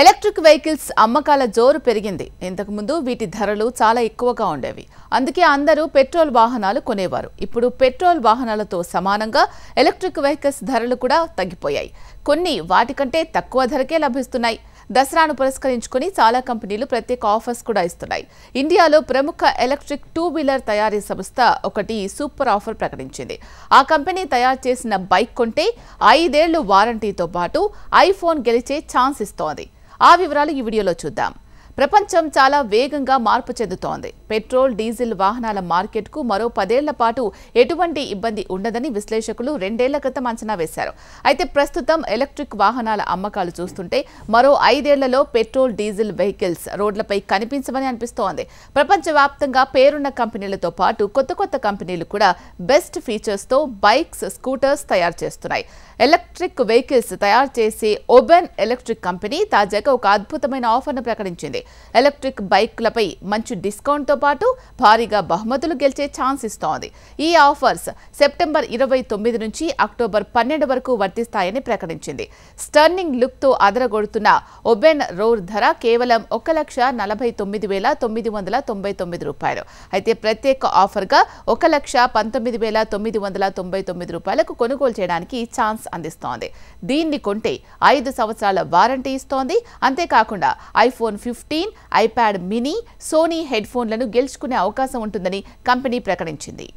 electric vehicles అమ్మకాల జోరు పెరిగింది ఇంతకుముందు వీటి ధరలు చాలా ఎక్కువగా ఉండేవి అందుకే అందరూ పెట్రోల్ వాహనాలు కొనేవారు ఇప్పుడు పెట్రోల్ వాహనాలతో సమానంగా ఎలక్ట్రిక్ వెహికల్స్ ధరలు కూడా తగ్గిపోయాయి కొన్ని వాటికంటే తక్కువ ధరకే లభిస్తున్నాయి దసరాను పురస్కరించుకుని చాలా కంపెనీలు ప్రత్యేక ఆఫర్స్ కూడా ఇస్తున్నాయి ఇండియాలో ప్రముఖ ఎలక్ట్రిక్ టూ వీలర్ తయారీ సంస్థ ఒకటి సూపర్ ఆఫర్ ప్రకటించింది ఆ కంపెనీ తయారు చేసిన బైక్ కొంటే ఐదేళ్లు వారంటీతో పాటు ఐఫోన్ గెలిచే ఛాన్స్ ఇస్తోంది ఆ వివరాలు ఈ వీడియోలో చూద్దాం ప్రపంచం చాలా వేగంగా మార్పు చెందుతోంది పెట్రోల్ డీజిల్ వాహనాల మార్కెట్కు మరో పదేళ్ల పాటు ఎటువంటి ఇబ్బంది ఉండదని విశ్లేషకులు రెండేళ్ల క్రితం అంచనా వేశారు అయితే ప్రస్తుతం ఎలక్ట్రిక్ వాహనాల అమ్మకాలు చూస్తుంటే మరో ఐదేళ్లలో పెట్రోల్ డీజిల్ వెహికల్స్ రోడ్లపై కనిపించవని అనిపిస్తోంది ప్రపంచవ్యాప్తంగా పేరున్న కంపెనీలతో పాటు కొత్త కొత్త కంపెనీలు కూడా బెస్ట్ ఫీచర్స్తో బైక్స్ స్కూటర్స్ తయారు చేస్తున్నాయి ఎలక్ట్రిక్ వెహికల్స్ తయారు చేసే ఓబెన్ ఎలక్ట్రిక్ కంపెనీ తాజాగా ఒక అద్భుతమైన ఆఫర్ను ప్రకటించింది ఎలక్ట్రిక్ బైక్లపై మంచి డిస్కౌంట్తో పాటు భారీగా బహుమతులు గెలిచే ఛాన్స్ ఇస్తోంది ఈ ఆఫర్స్ సెప్టెంబర్ ఇరవై తొమ్మిది నుంచి అక్టోబర్ పన్నెండు వరకు వర్తిస్తాయని ప్రకటించింది స్టర్నింగ్ లుక్తో అదరగొడుతున్న ఒబెన్ రోర్ ధర కేవలం ఒక లక్ష నలభై తొమ్మిది వేల తొమ్మిది వందల తొంభై తొమ్మిది రూపాయలు అయితే ప్రత్యేక ఆఫర్గా ఒక లక్ష పంతొమ్మిది వేల తొమ్మిది వందల తొంభై తొమ్మిది రూపాయలకు కొనుగోలు చేయడానికి ఛాన్స్ అందిస్తోంది దీన్ని కొంటే ఐదు సంవత్సరాల వారంటీ ఇస్తోంది అంతేకాకుండా iPhone fifty fifteen iPad mini Sony head ఫోన్లను గెలుచుకునే అవకాశం ఉంటుందని కంపెనీ ప్రకటించింది